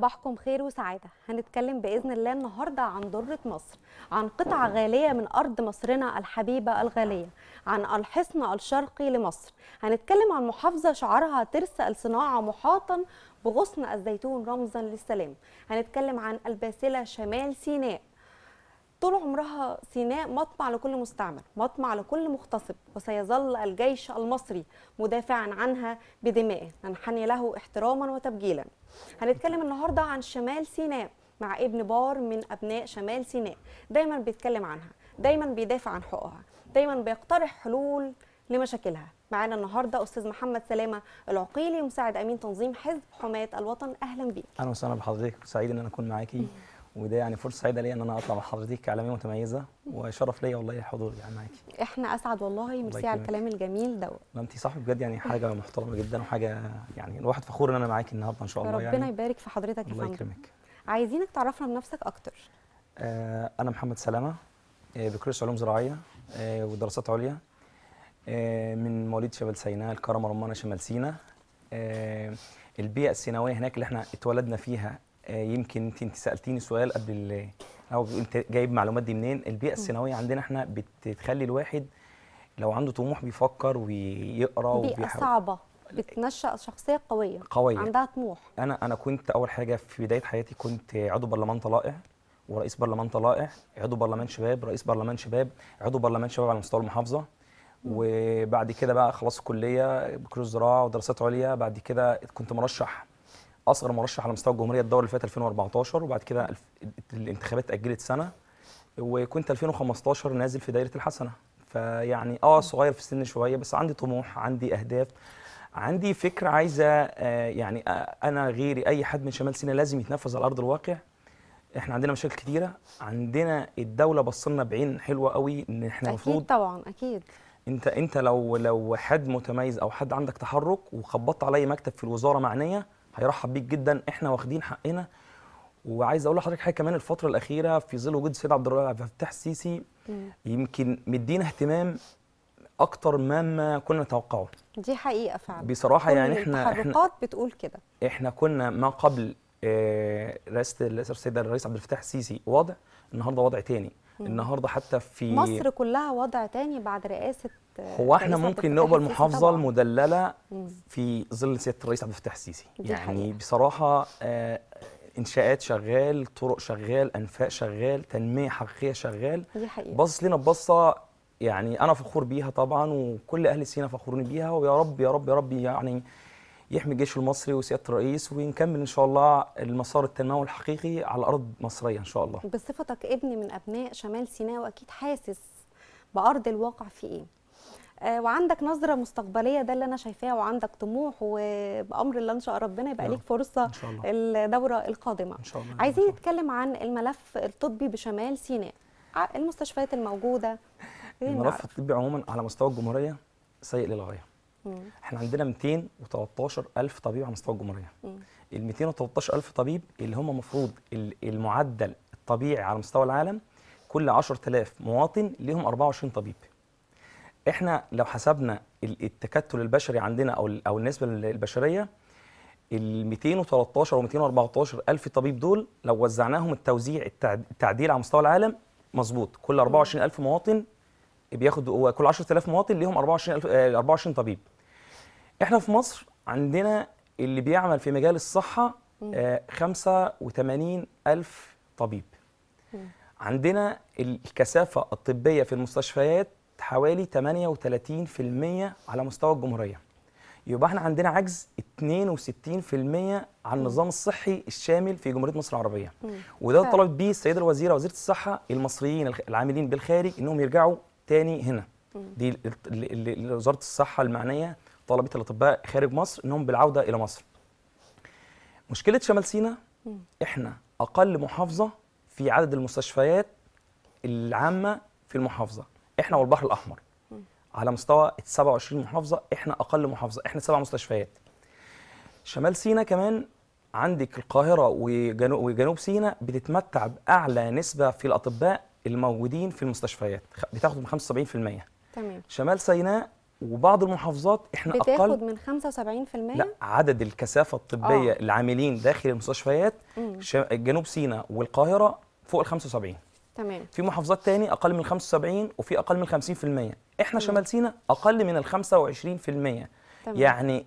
صباحكم خير وسعادة هنتكلم بإذن الله النهاردة عن درة مصر عن قطعة غالية من أرض مصرنا الحبيبة الغالية عن الحصن الشرقي لمصر هنتكلم عن محافظة شعارها ترس الصناعة محاطا بغصن الزيتون رمزا للسلام هنتكلم عن الباسلة شمال سيناء طول عمرها سيناء مطمع لكل مستعمر مطمع لكل مغتصب وسيظل الجيش المصري مدافعا عنها بدمائه ننحني له احتراما وتبجيلا هنتكلم النهارده عن شمال سيناء مع ابن بار من ابناء شمال سيناء دايما بيتكلم عنها دايما بيدافع عن حقوقها دايما بيقترح حلول لمشاكلها معانا النهارده استاذ محمد سلامه العقيلي مساعد امين تنظيم حزب حمايه الوطن اهلا بيك اهلا وسهلا بحضرتك سعيد ان انا اكون معاكي وده يعني فرصه سعيده ليا ان انا اطلع مع حضرتك كاعلاميه متميزه وشرف ليا والله الحضور يعني معاكي احنا اسعد والله ميرسي على الكلام الجميل ده ما انت صاحبه بجد يعني حاجه محترمه جدا وحاجه يعني الواحد فخور ان انا معاكي النهارده ان شاء الله يعني ربنا يبارك في حضرتك يا الله يكرمك عايزينك تعرفنا بنفسك اكتر آه انا محمد سلامه آه علوم زراعيه آه ودراسات عليا آه من مواليد شمال سيناء الكرم رمانه شمال سيناء آه البيئه السيناويه هناك اللي احنا اتولدنا فيها آه، يمكن انت انت سالتيني سؤال قبل او انت جايب معلومات دي منين البيئه الثانويه عندنا احنا بتخلي الواحد لو عنده طموح بيفكر ويقرا بيئه صعبه بتنشأ شخصيه قويه قويه عندها طموح انا انا كنت اول حاجه في بدايه حياتي كنت عضو برلمان طلائع ورئيس برلمان طلائع عضو برلمان شباب رئيس برلمان شباب عضو برلمان شباب على مستوى المحافظه وبعد كده بقى خلاص الكليه بكالوريوس زراعه ودراسات عليا بعد كده كنت مرشح اصغر مرشح على مستوى الجمهوريه الدوره اللي فاتت 2014 وبعد كده الانتخابات اتاجلت سنه وكنت 2015 نازل في دايره الحسنه فيعني اه صغير في السن شويه بس عندي طموح عندي اهداف عندي فكره عايزه آه يعني آه انا غيري اي حد من شمال سيناء لازم يتنفذ على ارض الواقع احنا عندنا مشاكل كتيره عندنا الدوله بصلنا بعين حلوه قوي ان احنا المفروض اكيد طبعا اكيد انت انت لو لو حد متميز او حد عندك تحرك وخبطت عليا مكتب في الوزاره معنيه هيرحب بيك جدا احنا واخدين حقنا وعايز اقول لحضرتك حاجه كمان الفتره الاخيره في ظل وجود السيد عبد الفتاح السيسي يمكن مدينا اهتمام اكتر مما كنا نتوقعه دي حقيقه فعلا بصراحه يعني احنا التحركات بتقول كده احنا كنا ما قبل آه، رئاسه السيد الرئيس عبد الفتاح السيسي وضع النهارده وضع تاني النهارده حتى في مصر كلها وضع تاني بعد رئاسه هو احنا ممكن نقبل محافظه المدلله في ظل سياده الرئيس عبد الفتاح السيسي يعني حقيقة. بصراحه آه انشاءات شغال طرق شغال انفاق شغال تنميه حقيقيه شغال باصص لنا ببصه يعني انا فخور بيها طبعا وكل اهل سينا فخورين بيها ويا رب يا رب يا رب يعني يحمي الجيش المصري وسياده الرئيس ونكمل ان شاء الله المسار التنموي الحقيقي على ارض مصريه ان شاء الله بصفتك ابن من ابناء شمال سيناء واكيد حاسس بارض الواقع في ايه آه، وعندك نظره مستقبليه ده اللي انا شايفاه وعندك طموح وبامر الله ان شاء ربنا يبقى نعم، ليك فرصه إن شاء الله. الدوره القادمه إن شاء الله. عايزين نتكلم عن الملف الطبي بشمال سيناء المستشفيات الموجوده إيه الملف الطبي عموما على مستوى الجمهوريه سيء للغايه احنا عندنا 213 الف طبيب على مستوى الجمهوريه ال 213 الف طبيب اللي هم المفروض المعدل الطبيعي على مستوى العالم كل 10000 مواطن ليهم 24 طبيب احنا لو حسبنا التكتل البشري عندنا او او النسبه البشريه ال 213 و 214 الف طبيب دول لو وزعناهم التوزيع التعديل على مستوى العالم مظبوط كل 24 الف مواطن بياخد هو كل 10000 مواطن ليهم 24000 24 آه، طبيب احنا في مصر عندنا اللي بيعمل في مجال الصحه 85000 آه، طبيب عندنا الكثافه الطبيه في المستشفيات حوالي 38% على مستوى الجمهوريه يبقى احنا عندنا عجز 62% عن النظام الصحي الشامل في جمهوريه مصر العربيه وده طلبت بيه السيده الوزيره وزيره الصحه المصريين العاملين بالخارج انهم يرجعوا تاني هنا دي وزاره الصحه المعنيه طلبت الاطباء خارج مصر انهم بالعوده الى مصر مشكله شمال سيناء احنا اقل محافظه في عدد المستشفيات العامه في المحافظه احنا والبحر الاحمر على مستوى ال 27 محافظه احنا اقل محافظه احنا سبع مستشفيات شمال سيناء كمان عندك القاهره وجنوب, وجنوب سيناء بتتمتع باعلى نسبه في الاطباء الموجودين في المستشفيات بتاخد من 75% تمام شمال سيناء وبعض المحافظات احنا بتاخد اقل بتاخد من 75% لا عدد الكثافه الطبيه أوه. العاملين داخل المستشفيات جنوب سيناء والقاهره فوق ال 75 تمام في محافظات تاني اقل من 75 وفي اقل من 50% احنا مم. شمال سيناء اقل من ال 25% تمام. يعني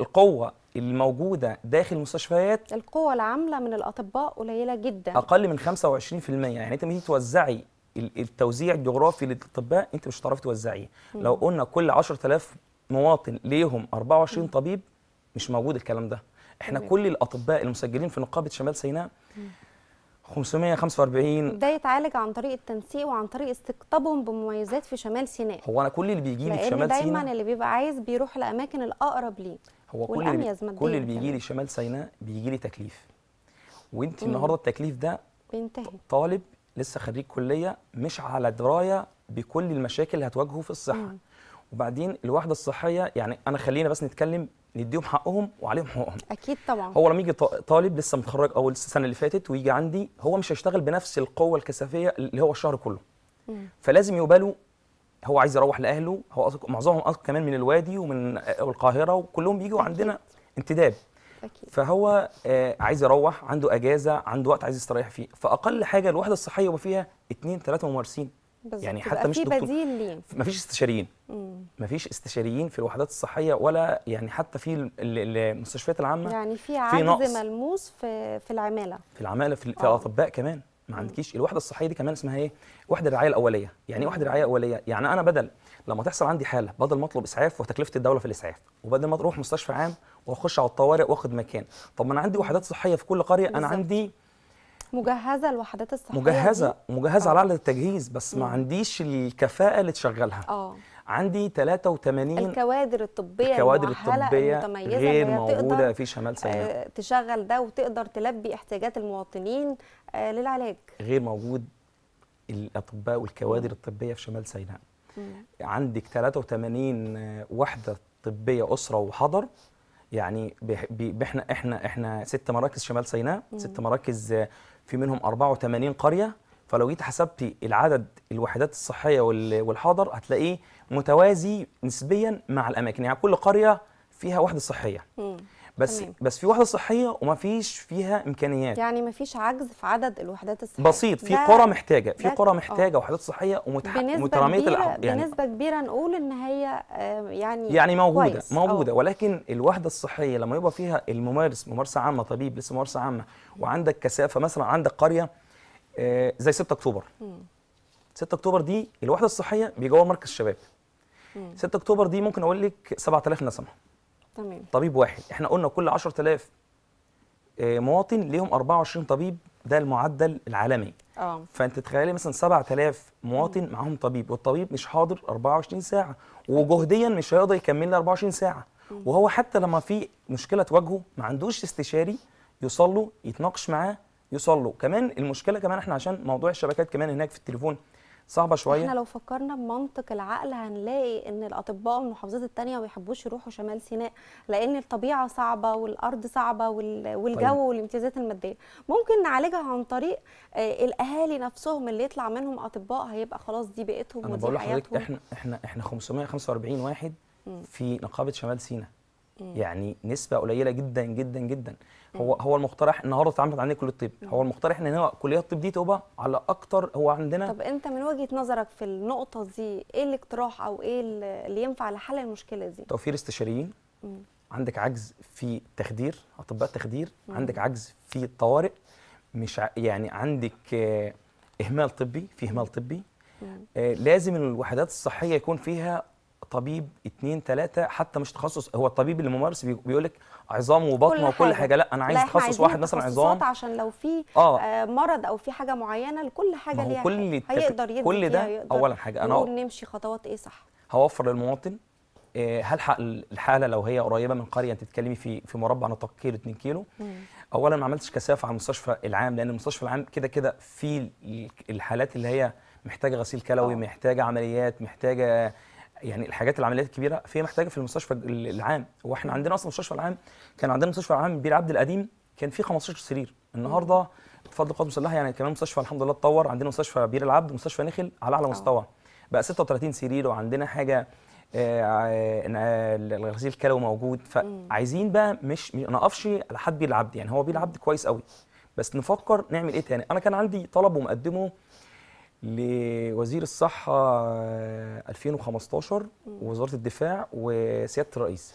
القوه الموجوده داخل المستشفيات القوه العامله من الاطباء قليله جدا اقل من 25% يعني انت لما توزعي التوزيع الجغرافي للاطباء انت مش هتعرفي توزعيه لو قلنا كل 10000 مواطن ليهم 24 طبيب مش موجود الكلام ده احنا كل الاطباء المسجلين في نقابه شمال سيناء 545 ده يتعالج عن طريق التنسيق وعن طريق استقطابهم بمميزات في شمال سيناء هو انا كل اللي بيجي لي في شمال سيناء دايما اللي بيبقى عايز بيروح الاماكن الاقرب ليه هو كل اللي كل اللي بيجي لي شمال سيناء بيجي لي تكليف وانت النهارده التكليف ده بينتهي طالب لسه خريج كليه مش على درايه بكل المشاكل اللي هتواجهه في الصحه مم. وبعدين الوحده الصحيه يعني انا خلينا بس نتكلم نديهم حقهم وعليهم حقوقهم اكيد طبعا هو لما يجي طالب لسه متخرج او السنه اللي فاتت ويجي عندي هو مش هيشتغل بنفس القوه الكثافيه اللي هو الشهر كله مم. فلازم يبالوا هو عايز يروح لاهله هو معظمهم كمان من الوادي ومن آه، القاهره وكلهم بيجوا أكيد. عندنا انتداب أكيد. فهو آه عايز يروح عنده اجازه عنده وقت عايز يستريح فيه فاقل حاجه الوحده الصحيه يبقى فيها اثنين ثلاثه ممارسين بالظبط يعني حتى مش في بديل ليه مفيش استشاريين مم. مفيش استشاريين في الوحدات الصحيه ولا يعني حتى في المستشفيات العامه يعني في عجز ملموس في في العماله في العماله في, في آه. الاطباء كمان ما عندكيش الوحده الصحيه دي كمان اسمها ايه وحده الرعايه الاوليه يعني ايه وحده الرعايه الاوليه يعني انا بدل لما تحصل عندي حاله بدل ما اطلب اسعاف وتكلفه الدوله في الاسعاف وبدل ما اروح مستشفى عام واخش على الطوارئ واخد مكان طب ما انا عندي وحدات صحيه في كل قريه بالزبط. انا عندي مجهزه الوحدات الصحيه مجهزه دي؟ مجهزه أوه. على اعلى آه. التجهيز بس مم. ما عنديش الكفاءه اللي تشغلها اه عندي 83 الكوادر الطبيه الكوادر الطبيه المتميزة غير موجوده في شمال سيناء تشغل ده وتقدر تلبي احتياجات المواطنين آه للعلاج غير موجود الاطباء والكوادر الطبيه في شمال سيناء مم. عندك 83 وحده طبيه اسره وحضر يعني بي بي احنا احنا احنا ست مراكز شمال سيناء ست مراكز في منهم 84 قريه فلو جيت حسبتي العدد الوحدات الصحيه والحاضر هتلاقيه متوازي نسبيا مع الاماكن يعني كل قريه فيها وحده صحيه بس تمام. بس في وحده صحيه وما فيش فيها امكانيات يعني ما فيش عجز في عدد الوحدات الصحيه بسيط في قرى محتاجه في قرى محتاجه آه. وحدات صحيه ومتراميه الاحوال يعني بنسبه كبيره نقول ان هي يعني يعني موجوده كويس. آه. موجوده أوه. ولكن الوحده الصحيه لما يبقى فيها الممارس ممارسه عامه طبيب لسه ممارسه عامه وعندك كثافه مثلا عندك قريه آه، زي 6 اكتوبر م. 6 اكتوبر دي الوحده الصحيه بيجوا مركز شباب 6 اكتوبر دي ممكن اقول لك 7000 نسمه تمام طبيب واحد احنا قلنا كل 10000 آه، مواطن ليهم 24 طبيب ده المعدل العالمي اه فانت تخيلي مثلا 7000 مواطن مم. معاهم طبيب والطبيب مش حاضر 24 ساعه وجهديا مش هيقدر يكمل لي 24 ساعه مم. وهو حتى لما في مشكله تواجهه ما عندوش استشاري يوصل له يتناقش معاه يوصل له كمان المشكله كمان احنا عشان موضوع الشبكات كمان هناك في التليفون صعبه شويه احنا لو فكرنا بمنطق العقل هنلاقي ان الاطباء المحافظات التانية ما بيحبوش يروحوا شمال سيناء لان الطبيعه صعبه والارض صعبه والجو طيب. والامتيازات الماديه ممكن نعالجها عن طريق آه، الاهالي نفسهم اللي يطلع منهم اطباء هيبقى خلاص دي بيئتهم ودي حياتهم احنا احنا احنا 545 واحد في نقابه شمال سيناء يعني نسبه قليله جدا جدا جدا هو هو المقترح النهارده اتعملت عندنا كليه الطب هو المقترح ان هو كليه الطب دي تبقى على اكتر هو عندنا طب انت من وجهه نظرك في النقطه دي ايه الاقتراح او ايه اللي ينفع لحل المشكله دي توفير استشاريين عندك عجز في تخدير اطباء تخدير عندك عجز في الطوارئ مش ع... يعني عندك آه، اهمال طبي في اهمال طبي آه لازم الوحدات الصحيه يكون فيها طبيب اثنين ثلاثه حتى مش تخصص هو الطبيب اللي ممارس بيقول لك عظام وبطن وكل حاجة. حاجه لا انا عايز تخصص واحد مثلا عظام عشان لو في آه. آه. مرض او في حاجه معينه لكل حاجه ليها كل التك... هيقدر يدي كل ده هيقدر اولا حاجه انا نمشي خطوات ايه صح هوفر للمواطن آه، هلحق الحاله لو هي قريبه من قريه انت بتتكلمي في في مربع نطاق كيلو 2 كيلو مم. اولا ما عملتش كثافه على المستشفى العام لان المستشفى العام كده كده في الحالات اللي هي محتاجه غسيل كلوي أوه. محتاجه عمليات محتاجه يعني الحاجات العمليات الكبيره فهي محتاجه في المستشفى العام واحنا عندنا اصلا المستشفى العام كان عندنا المستشفى العام بير عبد القديم كان فيه 15 سرير النهارده بفضل قوات الله يعني كمان المستشفى الحمد لله اتطور عندنا مستشفى بير العبد ومستشفى نخل على اعلى اه. مستوى بقى 36 سرير وعندنا حاجه آه، الغسيل الكلوي موجود فعايزين بقى مش ما نقفش على حد بير العبد يعني هو بير العبد كويس قوي بس نفكر نعمل ايه تاني انا كان عندي طلب ومقدمه لوزير الصحة 2015 آه، ووزارة الدفاع وسيادة الرئيس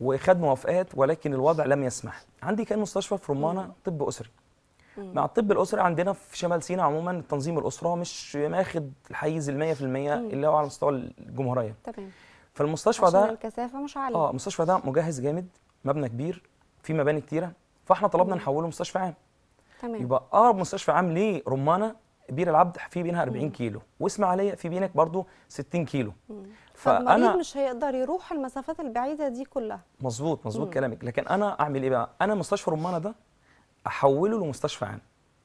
وخد موافقات ولكن الوضع لم يسمح عندي كان مستشفى في رمانة طب أسري مع الطب الأسري عندنا في شمال سيناء عموما التنظيم الأسرة مش ماخد الحيز ال 100% اللي هو على مستوى الجمهورية تمام فالمستشفى عشان ده الكثافة مش عالية اه المستشفى ده مجهز جامد مبنى كبير في مباني كتيرة فاحنا طلبنا مم. نحوله مستشفى عام تمام يبقى أقرب مستشفى عام لرمانة بير العبد في بينها 40 كيلو واسماعيليه في بينك برضو 60 كيلو فانا مش هيقدر يروح المسافات البعيده دي كلها مظبوط مظبوط كلامك لكن انا اعمل ايه بقى انا مستشفى رمانه ده احوله لمستشفى عام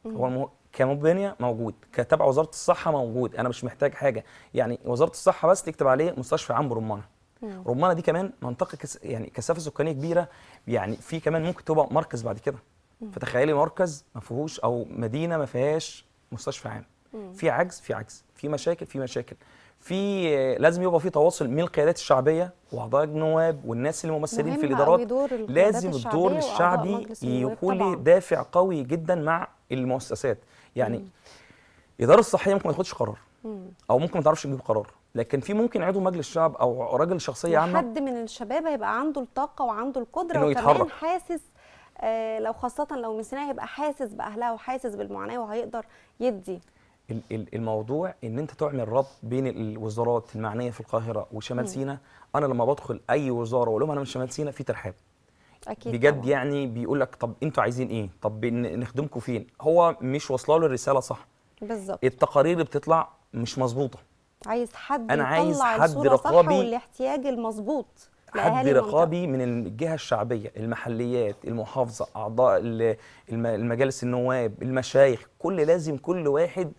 هو كمبنية موجود كتبع وزارة الصحة موجود أنا مش محتاج حاجة يعني وزارة الصحة بس تكتب عليه مستشفى عام برمانة رمانة دي كمان منطقة كس يعني كثافة سكانية كبيرة يعني في كمان ممكن تبقى مركز بعد كده فتخيلي مركز ما فيهوش أو مدينة ما فيهاش مستشفى عام في عجز في عجز في مشاكل في مشاكل في آه، لازم يبقى في تواصل من القيادات الشعبيه واعضاء النواب والناس الممثلين في الادارات لازم الدور الشعبي يكون له دافع قوي جدا مع المؤسسات يعني مم. الاداره الصحيه ممكن ما تاخدش قرار مم. او ممكن ما تعرفش تجيب قرار لكن في ممكن عضو مجلس الشعب او راجل شخصيه عامه حد من الشباب هيبقى عنده الطاقه وعنده القدره وكمان حاسس آه، لو خاصه لو من سنها هيبقى حاسس باهلها وحاسس بالمعاناه وهيقدر يدي الموضوع ان انت تعمل ربط بين الوزارات المعنيه في القاهره وشمال سيناء انا لما بدخل اي وزاره واقول لهم انا من شمال سيناء في ترحاب اكيد بجد طبعا. يعني بيقول لك طب انتوا عايزين ايه طب نخدمكم فين هو مش واصله له الرساله صح بالظبط التقارير اللي بتطلع مش مظبوطه عايز حد انا عايز حد رقابي والاحتياج المظبوط حد رقابي من الجهه الشعبيه المحليات المحافظه اعضاء المجالس النواب المشايخ كل لازم كل واحد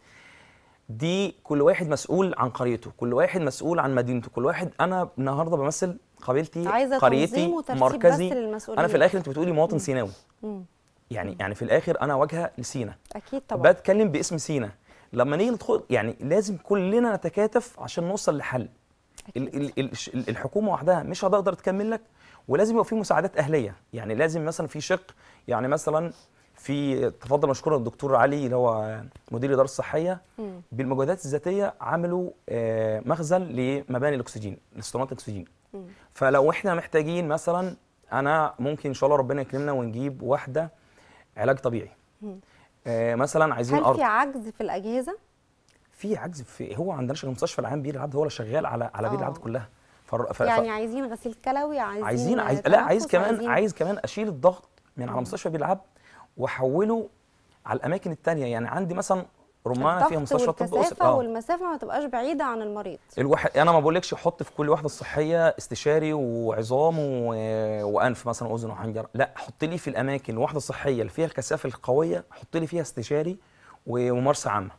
دي كل واحد مسؤول عن قريته كل واحد مسؤول عن مدينته كل واحد انا النهارده بمثل قبيلتي عايزة قريتي مركزي انا في الاخر انت بتقولي مواطن سيناوي يعني يعني في الاخر انا واجهه لسينا اكيد طبعا بتكلم باسم سينا لما نيجي ندخل يعني لازم كلنا نتكاتف عشان نوصل لحل الحكومه وحدها مش هتقدر تكمل لك ولازم يبقى في مساعدات اهليه يعني لازم مثلا في شق يعني مثلا في تفضل مشكور الدكتور علي اللي هو مدير الاداره الصحيه بالمجهودات الذاتيه عملوا آه، مخزن لمباني الاكسجين لاسطوانات الاكسجين فلو احنا محتاجين مثلا انا ممكن ان شاء الله ربنا يكرمنا ونجيب واحده علاج طبيعي آه، مثلا عايزين هل في عجز في الاجهزه في عجز في هو عندناش المستشفى العام بير العبد هو اللي شغال على على بير العبد آه. كلها ف... يعني عايزين غسيل كلوي عايزين عايزين عايز... لا عايز كمان عايزين... عايز كمان اشيل الضغط من على مستشفى بير العبد واحوله على الاماكن الثانيه يعني عندي مثلا رمانه فيها مستشفى طب اسر اه والمسافه ما تبقاش بعيده عن المريض الواحد انا ما بقولكش حط في كل واحده الصحيه استشاري وعظام و... وانف مثلا اذن وحنجره لا حط لي في الاماكن الواحده الصحيه اللي فيها الكثافه القويه حط لي فيها استشاري وممارسه عامه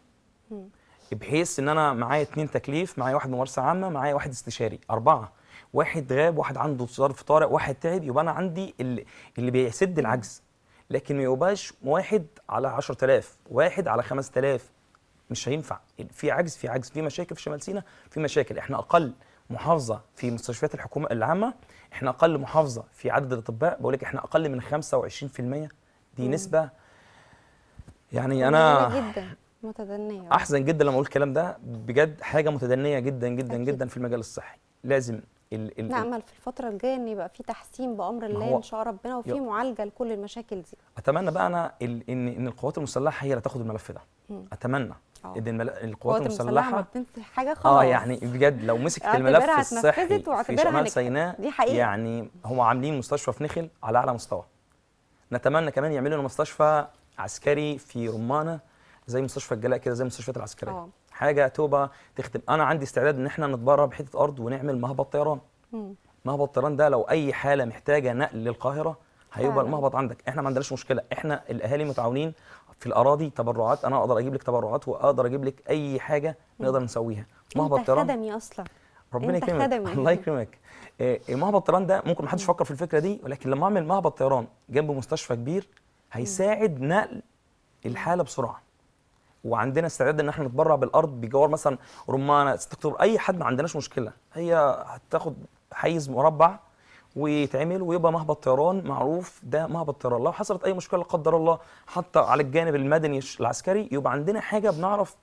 بحيث ان انا معايا اثنين تكليف معايا واحد ممارسه عامه معايا واحد استشاري اربعه واحد غاب واحد عنده ظرف طارئ واحد تعب يبقى انا عندي اللي, اللي بيسد العجز لكن ما يبقاش واحد على 10000 واحد على 5000 مش هينفع في عجز في عجز في مشاكل في شمال سيناء في مشاكل احنا اقل محافظه في مستشفيات الحكومه العامه احنا اقل محافظه في عدد الاطباء بقول لك احنا اقل من 25% دي نسبه يعني انا جدا. متدنيه احسن جدا لما اقول الكلام ده بجد حاجه متدنيه جدا جدا أكيد. جدا في المجال الصحي لازم الـ الـ نعمل في الفتره الجايه ان يبقى في تحسين بامر الله ان شاء ربنا وفي معالجه لكل المشاكل دي اتمنى بقى انا ان ان القوات المسلحه هي اللي تاخد الملف ده م. اتمنى أوه. ان القوات المسلحه حاجه آه، خالص اه يعني بجد لو مسكت الملف الصحي في شمال سيناء دي حقيقة. يعني هم عاملين مستشفى في نخل على اعلى مستوى نتمنى كمان يعملوا لنا مستشفى عسكري في رمانه زي مستشفى الجلاء كده زي المستشفيات العسكريه أوه. حاجه توبه تخدم انا عندي استعداد ان احنا نتبرع بحته ارض ونعمل مهبط طيران مهبط طيران ده لو اي حاله محتاجه نقل للقاهره هيبقى المهبط عندك احنا ما عندناش مشكله احنا الاهالي متعاونين في الاراضي تبرعات انا اقدر اجيب لك تبرعات واقدر اجيب لك اي حاجه نقدر نسويها مهبط طيران انت خدمي اصلا ربنا يكرمك الله يكرمك آه، آه، مهبط طيران ده ممكن ما حدش يفكر في الفكره دي ولكن لما اعمل مهبط طيران جنب مستشفى كبير هيساعد نقل الحاله بسرعه وعندنا استعداد ان احنا نتبرع بالارض بجوار مثلا رمانه اكتوبر اي حد ما عندناش مشكله هي هتاخد حيز مربع ويتعمل ويبقى مهبط طيران معروف ده مهبط طيران لو حصلت اي مشكله لا قدر الله حتى على الجانب المدني العسكري يبقى عندنا حاجه بنعرف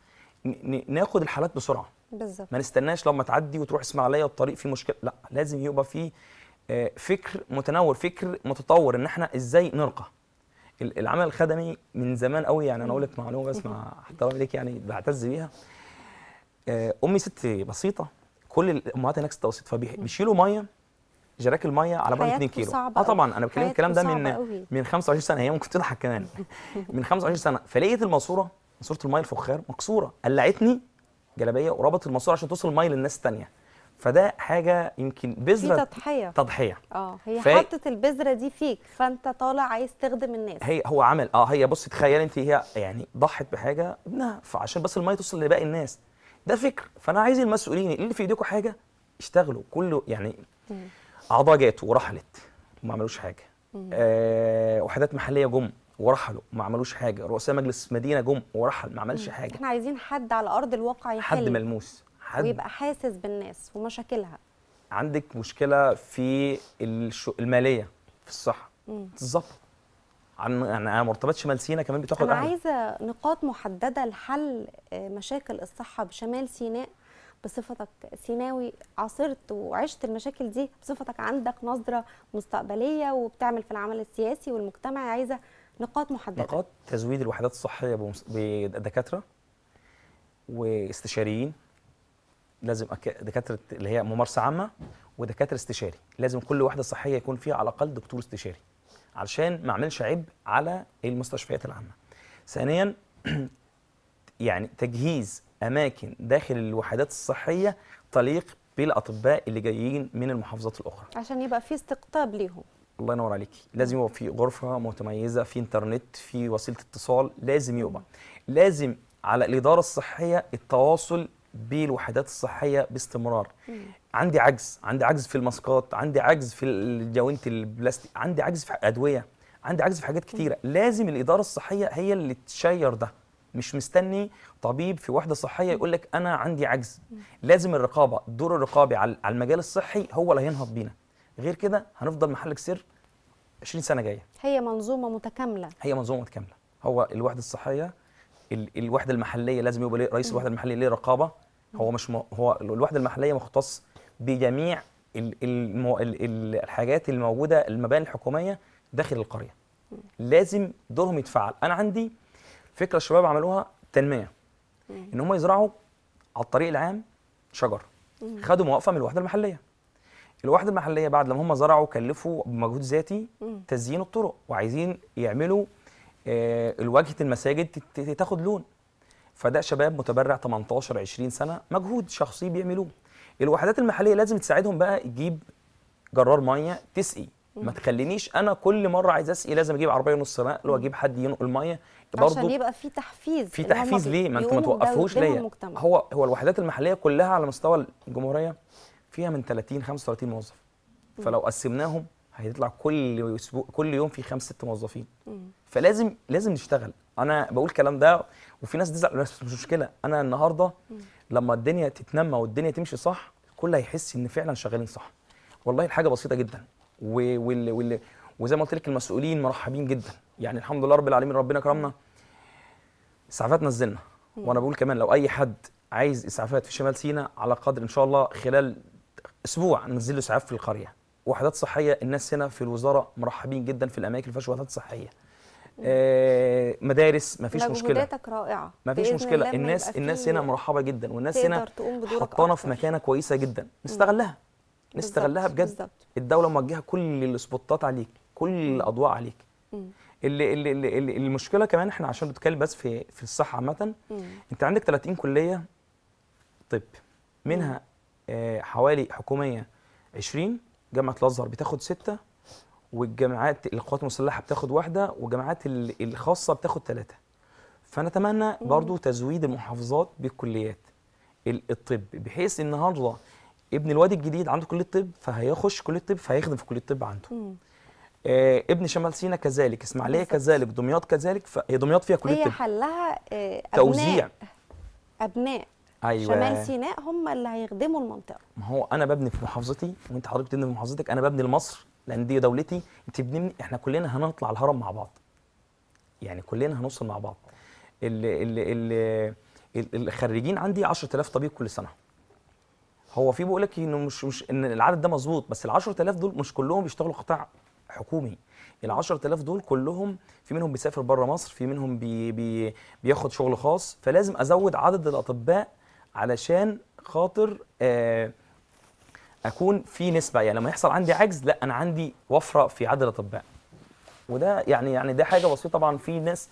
ناخد الحالات بسرعه بالظبط ما نستناش لما تعدي وتروح اسماعيليه الطريق فيه مشكله لا لازم يبقى فيه آه، فكر متنور فكر متطور ان احنا ازاي نرقى العمل الخدمي من زمان قوي يعني انا اقول لك معلومه بس مع احترامي ليك يعني بعتز بيها آه، امي ست بسيطه كل الامهات هناك ست بسيطه فبيشيلوا ميه جراك الميه على بعد 2 كيلو اه طبعا انا بكلم الكلام ده من أوي. من 25 سنه هي ممكن تضحك كمان من 25 سنه فلقيت الماسوره ماسوره الميه الفخار مكسوره قلعتني جلابيه وربطت الماسوره عشان توصل الميه للناس الثانيه فده حاجه يمكن بذره تضحيه تضحيه اه هي ف... حطت البذره دي فيك فانت طالع عايز تخدم الناس هي هو عمل اه هي بصي تخيل انت هي يعني ضحت بحاجه ابنها فعشان بس الميه توصل لباقي الناس ده فكر فانا عايز المسؤولين اللي في ايديكم حاجه اشتغلوا كله يعني اعضاء جات ورحلت وما عملوش حاجه آه وحدات محليه جم ورحلوا ما عملوش حاجه رؤساء مجلس مدينه جم ورحل ما عملش حاجه احنا عايزين حد على ارض الواقع يحل حد ملموس حد ويبقى حاسس بالناس ومشاكلها عندك مشكله في الماليه في الصحه بالظبط عن يعني مرتبات شمال سيناء كمان بتاخد انا عايزه نقاط محدده لحل آه، مشاكل الصحه بشمال سيناء بصفتك سيناوي عاصرت وعشت المشاكل دي بصفتك عندك نظره مستقبليه وبتعمل في العمل السياسي والمجتمعي عايزه نقاط محدده نقاط تزويد الوحدات الصحيه بدكاتره واستشاريين لازم دكاتره اللي هي ممارسه عامه ودكاتره استشاري لازم كل وحده صحيه يكون فيها على الاقل دكتور استشاري علشان ما اعملش عيب على المستشفيات العامه ثانيا يعني تجهيز اماكن داخل الوحدات الصحيه تليق بالاطباء اللي جايين من المحافظات الاخرى عشان يبقى في استقطاب ليهم الله ينور عليكي لازم يبقى في غرفه متميزه في انترنت في وسيله اتصال لازم يبقى لازم على الاداره الصحيه التواصل بالوحدات الصحيه باستمرار مم. عندي عجز عندي عجز في الماسكات عندي عجز في الجوانت البلاستيك عندي عجز في ادويه عندي عجز في حاجات كتيره مم. لازم الاداره الصحيه هي اللي تشير ده مش مستني طبيب في وحده صحيه يقول لك انا عندي عجز مم. لازم الرقابه الدور الرقابي على المجال الصحي هو اللي هينهض بينا غير كده هنفضل محلك سر 20 سنه جايه هي منظومه متكامله هي منظومه متكامله هو الوحده الصحيه الوحده المحليه لازم يبقى رئيس الوحده المحليه ليه رقابه هو مش م... هو الوحده المحليه مختص بجميع ال... المو... ال... الحاجات الموجوده المباني الحكوميه داخل القريه لازم دورهم يتفعل انا عندي فكره الشباب عملوها تنميه ان هم يزرعوا على الطريق العام شجر خدوا موافقه من الوحده المحليه الوحده المحليه بعد لما هم زرعوا كلفوا بمجهود ذاتي تزيين الطرق وعايزين يعملوا آه الواجهه المساجد تاخد لون فده شباب متبرع 18 20 سنه مجهود شخصي بيعملوه الوحدات المحليه لازم تساعدهم بقى تجيب جرار ميه تسقي ما تخلينيش انا كل مره عايز اسقي لازم اجيب عربيه نص نقل واجيب حد ينقل ميه برضه عشان يبقى في تحفيز في تحفيز ليه ما انت ما توقفوش ليه هو هو الوحدات المحليه كلها على مستوى الجمهوريه فيها من 30 35 موظف فلو قسمناهم هيطلع كل اسبوع كل يوم في خمس ست موظفين فلازم لازم نشتغل انا بقول الكلام ده وفي ناس تزعل بس مش مشكله انا النهارده لما الدنيا تتنمى والدنيا تمشي صح الكل هيحس ان فعلا شغالين صح والله الحاجه بسيطه جدا و... وال... وال... وزي ما قلت لك المسؤولين مرحبين جدا يعني الحمد لله رب العالمين ربنا كرمنا اسعافات نزلنا وانا بقول كمان لو اي حد عايز اسعافات في شمال سيناء على قدر ان شاء الله خلال اسبوع ننزل له اسعاف في القريه وحدات صحيه الناس هنا في الوزاره مرحبين جدا في الاماكن اللي فيها وحدات صحيه آه مدارس مفيش مشكله مجهوداتك رائعه مفيش مشكله الناس الناس هنا مرحبه جدا والناس هنا حطانا في مكانه كويسه جدا نستغلها نستغلها بجد بالزبط. الدوله موجهه كل السبوتات عليك كل الاضواء عليك اللي اللي اللي المشكله كمان احنا عشان بنتكلم بس في في الصحه عامه انت عندك 30 كليه طب منها آه حوالي حكوميه 20 جامعه الازهر بتاخد سته والجامعات القوات المسلحه بتاخد واحده والجامعات الخاصه بتاخد ثلاثه فنتمنى برضو تزويد المحافظات بالكليات الطب بحيث النهارده ابن الوادي الجديد عنده كليه طب فهيخش كليه طب فهيخدم في كليه طب عنده آه ابن شمال سينا كذلك اسماعيليه كذلك دمياط كذلك هي دمياط فيها كليه هي طب هي حلها آه توزيع ابناء أيوة. شمال سيناء هم اللي هيخدموا المنطقه ما هو انا ببني في محافظتي وانت حضرتك بتبني في محافظتك انا ببني لمصر لان دي دولتي انت بنمني احنا كلنا هنطلع الهرم مع بعض يعني كلنا هنوصل مع بعض ال ال ال الخريجين عندي 10000 طبيب كل سنه هو في بيقول لك انه مش مش ان العدد ده مظبوط بس ال 10000 دول مش كلهم بيشتغلوا قطاع حكومي ال 10000 دول كلهم في منهم بيسافر بره مصر في منهم بي بي بياخد شغل خاص فلازم ازود عدد الاطباء علشان خاطر آه اكون في نسبه يعني لما يحصل عندي عجز لا انا عندي وفره في عدد الاطباء وده يعني يعني ده حاجه بسيطه طبعا في ناس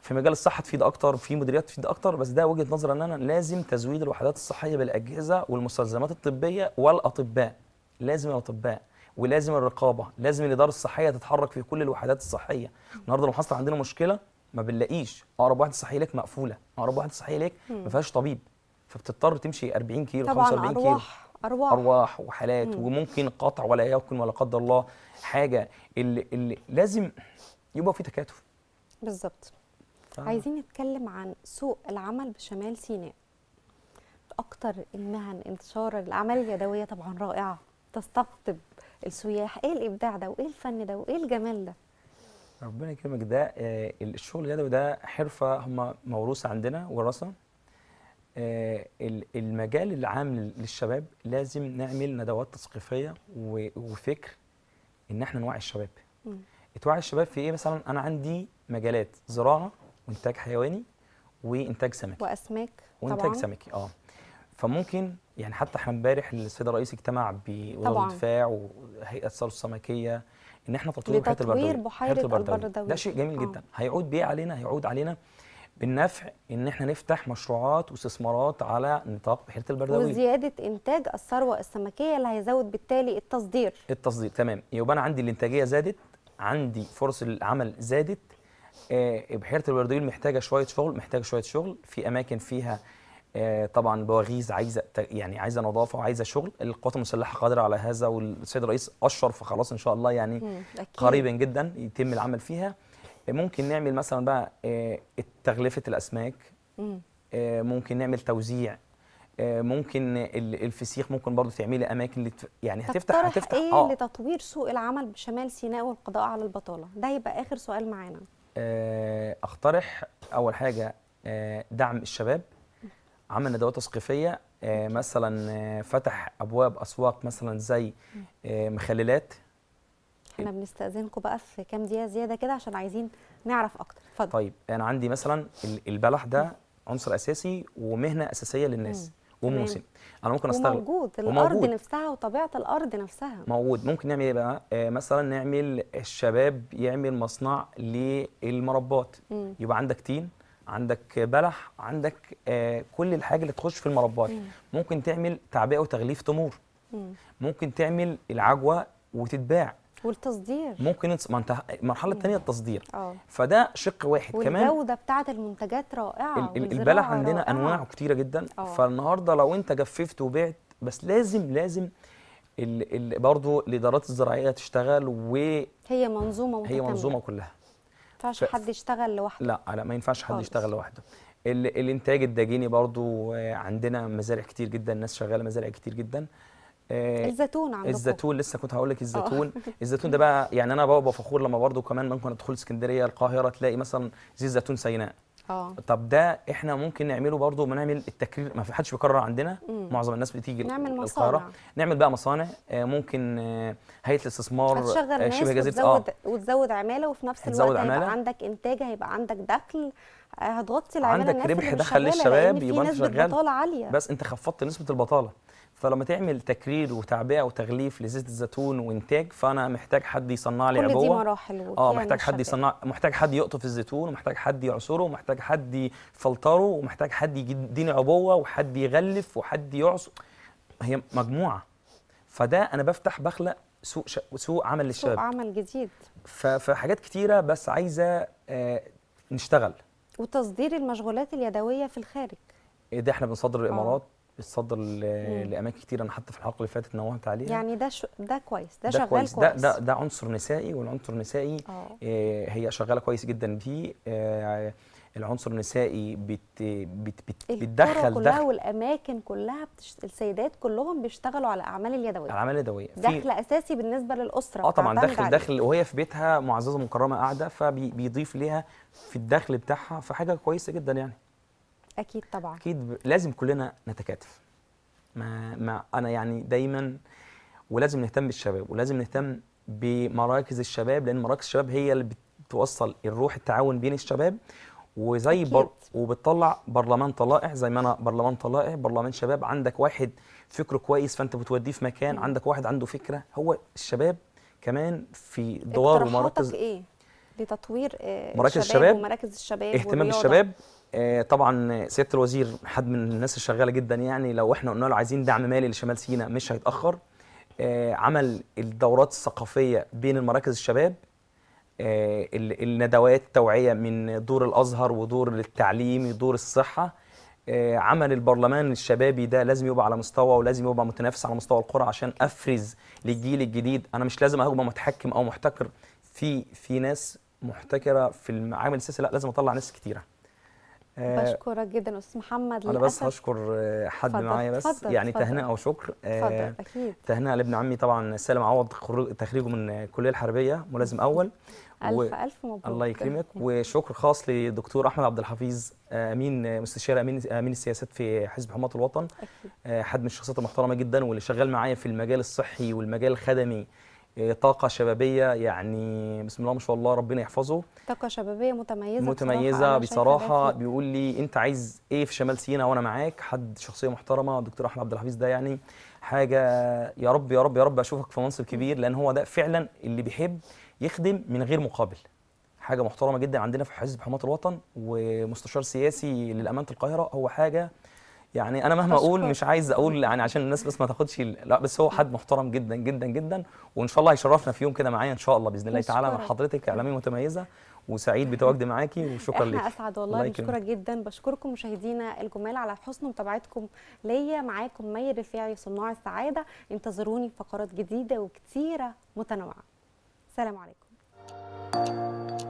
في مجال الصحه تفيد اكتر في مديريات تفيد اكتر بس ده وجهه نظر ان انا لازم تزويد الوحدات الصحيه بالاجهزه والمستلزمات الطبيه والاطباء لازم الاطباء ولازم الرقابه لازم الاداره الصحيه تتحرك في كل الوحدات الصحيه النهارده لو حصل عندنا مشكله ما بنلاقيش اقرب واحده صحيه ليك مقفوله اقرب واحده صحيه ليك ما فيهاش طبيب فبتضطر تمشي 40 كيلو 45 كيلو أرواح, أرواح وحالات مم. وممكن قطع ولا يكن ولا قدر الله حاجة اللي, اللي لازم يبقى في تكاتف بالظبط آه. عايزين نتكلم عن سوق العمل بشمال سيناء أكتر المهن انتشارا الأعمال اليدوية طبعا رائعة تستقطب السياح إيه الإبداع ده وإيه الفن ده وإيه الجمال ده ربنا يكرمك ده آه، الشغل اليدوي ده حرفة هم موروثة عندنا ورثة آه، المجال العام للشباب لازم نعمل ندوات تثقيفيه وفكر ان احنا نوعي الشباب توعي الشباب في ايه مثلا انا عندي مجالات زراعه وانتاج حيواني وانتاج سمكي واسماك وانتاج طبعا. سمكي اه فممكن يعني حتى احنا امبارح السيد الرئيس اجتمع بوزاره الدفاع وهيئه الثروه السمكيه ان احنا تطوير بحيره البردوي بحيره البردوي ده شيء جميل آه. جدا هيعود بيه علينا هيعود علينا بالنفع ان احنا نفتح مشروعات واستثمارات على نطاق بحيره البردويه وزياده انتاج الثروه السمكيه اللي هيزود بالتالي التصدير التصدير تمام يبقى انا عندي الانتاجيه زادت عندي فرص العمل زادت آه، بحيره البردويه محتاجه شويه شغل محتاجه شويه شغل في اماكن فيها آه، طبعا بواغيز عايزه يعني عايزه نظافه وعايزه شغل القوات المسلحه قادره على هذا والسيد الرئيس اشر فخلاص ان شاء الله يعني قريبا جدا يتم العمل فيها ممكن نعمل مثلا بقى آه، تغلفه الاسماك آه، ممكن نعمل توزيع آه، ممكن الفسيخ ممكن برضه تعملي اماكن اللي يعني هتفتح هتفتح ايه آه. لتطوير سوق العمل بشمال سيناء والقضاء على البطاله ده يبقى اخر سؤال معانا اقترح اول حاجه دعم الشباب عمل ندوات تثقيفيه مثلا فتح ابواب اسواق مثلا زي مخللات احنا بنستاذنكم بقى في كام دقيقه زياده كده عشان عايزين نعرف اكتر اتفضل طيب انا عندي مثلا البلح ده عنصر اساسي ومهنه اساسيه للناس وموسم انا ممكن استغل موجود الارض نفسها وطبيعه الارض نفسها موجود ممكن نعمل ايه بقى آه مثلا نعمل الشباب يعمل مصنع للمربات مم. يبقى عندك تين عندك بلح عندك آه كل الحاجه اللي تخش في المربات مم. ممكن تعمل تعبئه وتغليف تمور مم. ممكن تعمل العجوه وتتباع والتصدير ممكن ما انت المرحله الثانيه التصدير اه فده شق واحد والجودة كمان والجوده بتاعه المنتجات رائعه البلح عندنا رائعة. انواع كتيره جدا أوه. فالنهارده لو انت جففت وبعت بس لازم لازم برضه الادارات الزراعيه تشتغل و هي منظومه متكامله هي منظومه كلها ما ينفعش ف... حد يشتغل لوحده لا لا ما ينفعش حد يشتغل لوحده الانتاج الدجيني برضو آه، عندنا مزارع كتير جدا ناس شغاله مزارع كتير جدا آه، الزيتون عندكم الزيتون لسه كنت هقول لك الزيتون آه. الزيتون ده بقى يعني انا بابا فخور لما برضو كمان ممكن ادخل اسكندريه القاهره تلاقي مثلا زيت زيتون سيناء اه طب ده احنا ممكن نعمله برضو بنعمل التكرير ما في حدش بيكرر عندنا مم. معظم الناس بتيجي نعمل مصانع نعمل بقى مصانع آه، ممكن هيئه الاستثمار هتشغل شبه جزيره اه وتزود عماله وفي نفس الوقت هيبقى عمالة. عندك انتاج هيبقى عندك دخل هتغطي العماله عندك ربح دخل للشباب يبقى انت شغال عالية. بس انت خفضت نسبه البطاله فلما تعمل تكرير وتعبئه وتغليف لزيت الزيتون وانتاج فانا محتاج حد يصنع لي عبوه كل دي مراحل اه محتاج حد يصنع محتاج حد يقطف الزيتون ومحتاج حد يعصره ومحتاج حد يفلتره ومحتاج حد يديني عبوه وحد يغلف وحد يعصر هي مجموعه فده انا بفتح بخلق سوق ش... سوق عمل للشباب سوق عمل جديد ف... فحاجات كتيره بس عايزه آه نشتغل وتصدير المشغولات اليدويه في الخارج إيه ده احنا بنصدر الامارات بتصدر لاماكن كتير انا حتى في الحلقه اللي فاتت نوهت عليها يعني ده ش... ده كويس ده, ده شغال كويس. كويس ده ده, ده عنصر نسائي والعنصر النسائي آه. آه هي شغاله كويس جدا دي آه العنصر النسائي بت بت بت بتدخل كلها دخل والاماكن كلها بتش... السيدات كلهم بيشتغلوا على الاعمال اليدويه الاعمال اليدويه دخل اساسي بالنسبه للاسره اه طبعا دخل عليه. دخل وهي في بيتها معززه مكرمه قاعده فبيضيف ليها في الدخل بتاعها فحاجه كويسه جدا يعني اكيد طبعا اكيد لازم كلنا نتكاتف ما, ما انا يعني دايما ولازم نهتم بالشباب ولازم نهتم بمراكز الشباب لان مراكز الشباب هي اللي بتوصل الروح التعاون بين الشباب وزي بر... وبتطلع برلمان طلائع زي ما انا برلمان طلائع برلمان شباب عندك واحد فكره كويس فانت بتوديه في مكان م. عندك واحد عنده فكره هو الشباب كمان في دوار ومراكز ايه لتطوير آه، مراكز الشباب, الشباب ومراكز الشباب اهتمام الشباب آه، طبعا سياده الوزير حد من الناس الشغاله جدا يعني لو احنا قلنا له عايزين دعم مالي لشمال سيناء مش هيتاخر آه، عمل الدورات الثقافيه بين المراكز الشباب آه، الندوات توعيه من دور الازهر ودور التعليم ودور الصحه عمل البرلمان الشبابي ده لازم يبقى على مستوى ولازم يبقى متنافس على مستوى القرى عشان افرز للجيل الجديد انا مش لازم ابقى متحكم او محتكر في في ناس محتكره في المعامل السياسي لا لازم اطلع ناس كتيره آه، بشكرك جدا استاذ محمد انا بس هشكر آه، حد معايا بس فضل يعني تهنئه وشكر آه، اكيد تهنئه لابن عمي طبعا سالم عوض تخريجه من الكليه الحربيه ملازم اول الف و... الف مبروك الله يكرمك وشكر خاص لدكتور احمد عبد الحفيظ امين مستشار امين امين السياسات في حزب حماه الوطن أكيد. حد من الشخصيات المحترمه جدا واللي شغال معايا في المجال الصحي والمجال الخدمي طاقه شبابيه يعني بسم الله ما شاء الله ربنا يحفظه طاقه شبابيه متميزه متميزه بصراحه, بصراحة بيقول لي انت عايز ايه في شمال سينا وانا معاك حد شخصيه محترمه دكتور احمد عبد الحفيظ ده يعني حاجه يا رب يا رب يا رب اشوفك في منصب كبير لان هو ده فعلا اللي بيحب يخدم من غير مقابل حاجه محترمه جدا عندنا في حزب حماة الوطن ومستشار سياسي للامانه القاهره هو حاجه يعني انا مهما اقول مش عايز اقول يعني عشان الناس بس ما تاخدش لا بس هو حد محترم جدا جدا جدا وان شاء الله هيشرفنا في يوم كده معايا ان شاء الله باذن الله تعالى مع حضرتك اعلاميه متميزه وسعيد بتواجدي معاكي وشكرا لك احنا اسعد والله بشكرك جدا بشكركم مشاهدينا الجمال على حسن متابعتكم ليا معاكم مي رفاعي صناع السعاده انتظروني فقرات جديده وكثيره متنوعه سلام عليكم